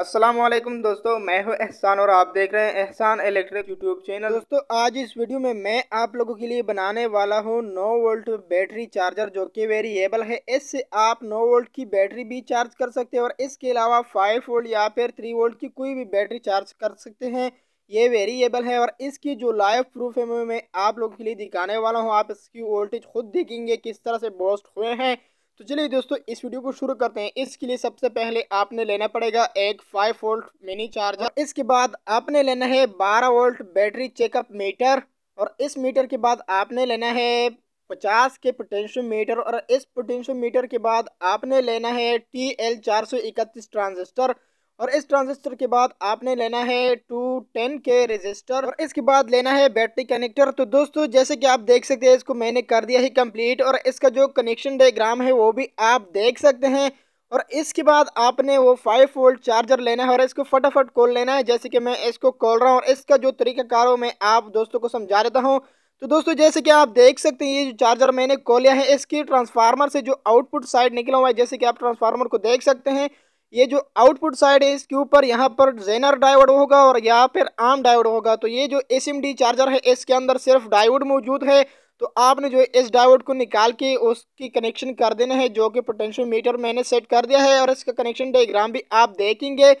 असलम दोस्तों मैं हूं एहसान और आप देख रहे हैं एहसान इलेक्ट्रिक यूट्यूब चैनल दोस्तों आज इस वीडियो में मैं आप लोगों के लिए बनाने वाला हूं 9 वोल्ट बैटरी चार्जर जो कि वेरिएबल है इससे आप 9 वोल्ट की बैटरी भी चार्ज कर सकते हैं और इसके अलावा 5 वोल्ट या फिर 3 वोल्ट की कोई भी बैटरी चार्ज कर सकते हैं ये वेरिएबल है और इसकी जो लाइव प्रूफ है मैं आप लोगों के लिए दिखाने वाला हूँ आप इसकी वोल्टेज खुद देखेंगे किस तरह से बोस्ट हुए हैं तो चलिए दोस्तों इस वीडियो को शुरू करते हैं इसके लिए सबसे पहले आपने लेना पड़ेगा एक 5 वोल्ट मिनी चार्जर इसके बाद आपने लेना है 12 वोल्ट बैटरी चेकअप मीटर और इस मीटर के बाद आपने लेना है 50 के मीटर और इस मीटर के बाद आपने लेना है टी एल चार ट्रांजिस्टर और इस ट्रांजिस्टर के बाद आपने लेना है टू टेन के रजिस्टर और इसके बाद लेना है बैटरी कनेक्टर तो दोस्तों जैसे कि आप देख सकते हैं इसको मैंने कर दिया है कंप्लीट और इसका जो कनेक्शन डायग्राम है वो भी आप देख सकते हैं और इसके बाद आपने वो फाइव वोल्ट चार्जर लेना है और इसको फटाफट खोल लेना है जैसे कि मैं इसको खोल रहा हूँ और इसका जो तरीकाकार हो मैं आप दोस्तों को समझा देता हूँ तो दोस्तों जैसे कि आप देख सकते हैं ये जो चार्जर मैंने खोलिया लिया है इसकी ट्रांसफार्मर से जो आउटपुट साइड निकला हुआ है जैसे कि आप ट्रांसफार्मर को देख सकते हैं ये जो आउटपुट साइड है इसके ऊपर यहाँ पर जेनर डायोड होगा और यहाँ पर आम डायोड होगा तो ये जो एस चार्जर है इसके अंदर सिर्फ डायोड मौजूद है तो आपने जो इस डायोड को निकाल के उसकी कनेक्शन कर देना है जो कि पोटेंशियल मीटर मैंने सेट कर दिया है और इसका कनेक्शन डायग्राम भी आप देखेंगे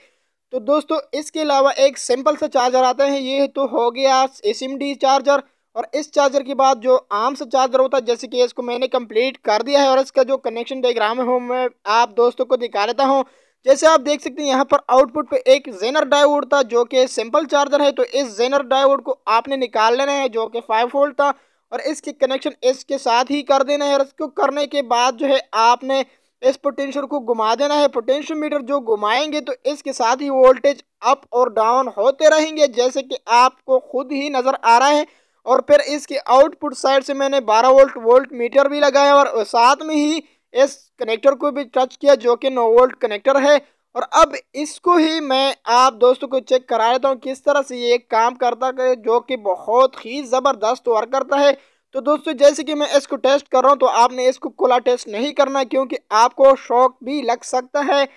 तो दोस्तों इसके अलावा एक सिंपल सा चार्जर आता है ये तो हो गया एस चार्जर और इस चार्जर के बाद जो आम सा चार्जर होता है जैसे कि इसको मैंने कंप्लीट कर दिया है और इसका जो कनेक्शन डाइग्राम है वो मैं आप दोस्तों को दिखा देता हूँ जैसे आप देख सकते हैं यहाँ पर आउटपुट पे एक जेनर डायोड था जो कि सिंपल चार्जर है तो इस जेनर डायोड को आपने निकाल लेना है जो कि फाइव वोल्ट था और इसके कनेक्शन इसके साथ ही कर देना है और इसको करने के बाद जो है आपने इस पोटेंशियल को घुमा देना है पोटेंशियल मीटर जो घुमाएंगे तो इसके साथ ही वोल्टेज अप और डाउन होते रहेंगे जैसे कि आपको खुद ही नज़र आ रहा है और फिर इसके आउटपुट साइड से मैंने 12 वोल्ट वोल्ट मीटर भी लगाया और साथ में ही इस कनेक्टर को भी टच किया जो कि नो वोल्ट कनेक्टर है और अब इसको ही मैं आप दोस्तों को चेक करा देता हूँ किस तरह से ये काम करता है जो कि बहुत ही ज़बरदस्त वर्क करता है तो दोस्तों जैसे कि मैं इसको टेस्ट कर रहा हूँ तो आपने इसको कोला टेस्ट नहीं करना क्योंकि आपको शॉक भी लग सकता है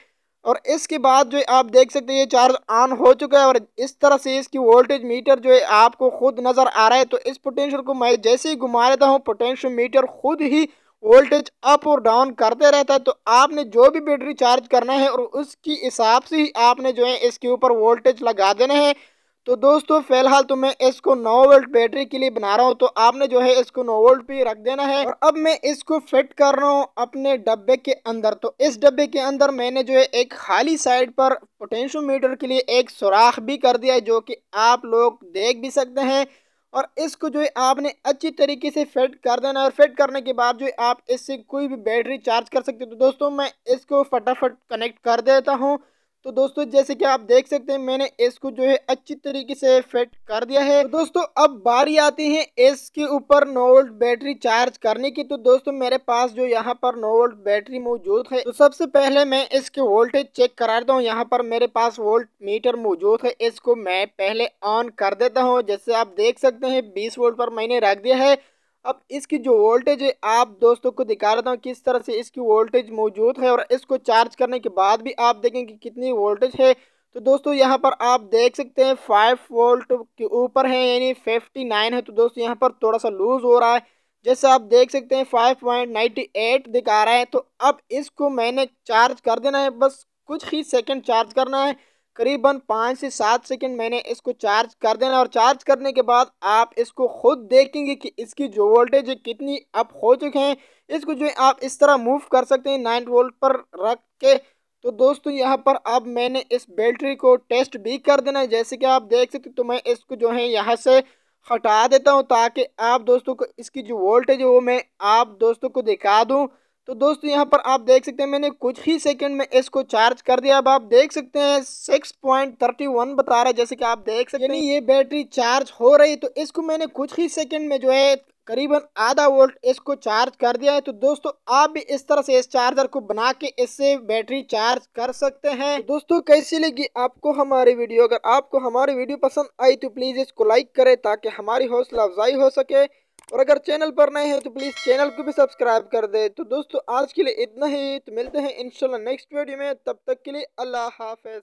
और इसके बाद जो आप देख सकते हैं ये चार्ज ऑन हो चुका है और इस तरह से इसकी वोल्टेज मीटर जो है आपको खुद नज़र आ रहा है तो इस पोटेंशियल को मैं जैसे ही घुमा देता हूँ पोटेंशियल मीटर खुद ही वोल्टेज अप और डाउन करते रहता है तो आपने जो भी बैटरी चार्ज करना है और उसकी हिसाब से ही आपने जो है इसके ऊपर वोल्टेज लगा देना है तो दोस्तों फिलहाल तो मैं इसको 9 वोल्ट बैटरी के लिए बना रहा हूँ तो आपने जो है इसको 9 वोल्ट पे रख देना है और अब मैं इसको फिट कर रहा हूँ अपने डब्बे के अंदर तो इस डब्बे के अंदर मैंने जो है एक खाली साइड पर पोटेंशियोमीटर के लिए एक सुराख भी कर दिया है जो कि आप लोग देख भी सकते हैं और इसको जो है आपने अच्छी तरीके से फिट कर देना और फ़िट करने के बाद जो है आप इससे कोई भी बैटरी चार्ज कर सकते हो तो दोस्तों मैं इसको फटाफट कनेक्ट कर देता हूँ तो दोस्तों जैसे कि आप देख सकते हैं मैंने एस को जो है अच्छी तरीके से फिट कर दिया है तो दोस्तों अब बारी आती है एस के ऊपर नो वोल्ट बैटरी चार्ज करने की तो दोस्तों मेरे पास जो यहाँ पर नो वोल्ट बैटरी मौजूद है तो सबसे पहले मैं इसके वोल्टेज चेक करा देता हूँ यहाँ पर मेरे पास वोल्ट मीटर मौजूद है इसको मैं पहले ऑन कर देता हूँ जैसे आप देख सकते हैं बीस वोल्ट पर मैंने रख दिया है अब इसकी जो वोल्टेज है आप दोस्तों को दिखा रहा हूँ किस तरह से इसकी वोल्टेज मौजूद है और इसको चार्ज करने के बाद भी आप देखें कि कितनी वोल्टेज है तो दोस्तों यहाँ पर आप देख सकते हैं फाइव वोल्ट के ऊपर है यानी फिफ्टी नाइन है तो दोस्तों यहाँ पर थोड़ा सा लूज़ हो रहा है जैसे आप देख सकते हैं फाइव पॉइंट नाइन्टी एट दिखा रहा है तो अब इसको मैंने चार्ज कर देना है बस कुछ ही सेकेंड चार्ज करना है करीबन पाँच से सात सेकंड मैंने इसको चार्ज कर देना और चार्ज करने के बाद आप इसको खुद देखेंगे कि इसकी जो वोल्टेज है कितनी अप हो चुके हैं इसको जो है आप इस तरह मूव कर सकते हैं नाइन वोल्ट पर रख के तो दोस्तों यहाँ पर अब मैंने इस बैटरी को टेस्ट भी कर देना है जैसे कि आप देख सकते तो मैं इसको जो है यहाँ से हटा देता हूँ ताकि आप दोस्तों को इसकी जो वोल्टेज है वो मैं आप दोस्तों को दिखा दूँ तो दोस्तों यहाँ पर आप देख सकते हैं मैंने कुछ ही सेकंड में इसको चार्ज कर दिया अब आप देख सकते हैं सिक्स पॉइंट थर्टी वन बता रहा है जैसे कि आप देख सकते हैं ये बैटरी चार्ज हो रही तो इसको मैंने कुछ ही सेकंड में जो है करीबन आधा वोल्ट इसको चार्ज कर दिया है तो दोस्तों आप भी इस तरह से इस चार्जर को बना के इससे बैटरी चार्ज कर सकते हैं तो दोस्तों कैसी लगी आपको हमारी वीडियो अगर आपको हमारी वीडियो पसंद आई तो प्लीज़ इसको लाइक करे ताकि हमारी हौसला अफजाई हो सके और अगर चैनल पर नए हैं तो प्लीज़ चैनल को भी सब्सक्राइब कर दे तो दोस्तों आज के लिए इतना ही तो मिलते हैं इंशाल्लाह नेक्स्ट वीडियो में तब तक के लिए अल्लाह हाफिज़